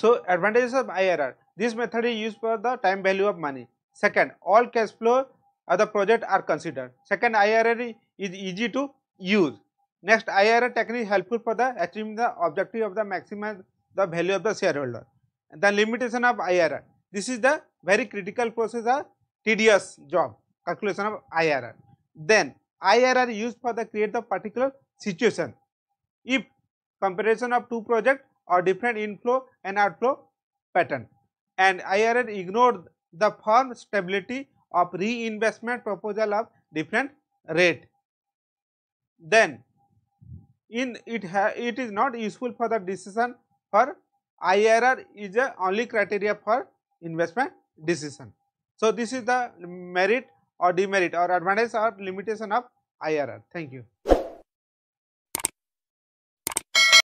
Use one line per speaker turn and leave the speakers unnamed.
So advantages of IRR. This method is used for the time value of money. Second, all cash flow of the project are considered. Second, IRR is easy to use. Next, IRR technique helpful for the achieving the objective of the maximize the value of the shareholder. And the limitation of IRR. This is the very critical process or tedious job calculation of IRR. Then IRR used for the create the particular situation. If comparison of two project or different inflow and outflow pattern. And IRR ignored the firm stability of reinvestment proposal of different rate. Then in it it is not useful for the decision for IRR is the only criteria for investment decision. So, this is the merit or demerit or advantage or limitation of IRR. Thank you.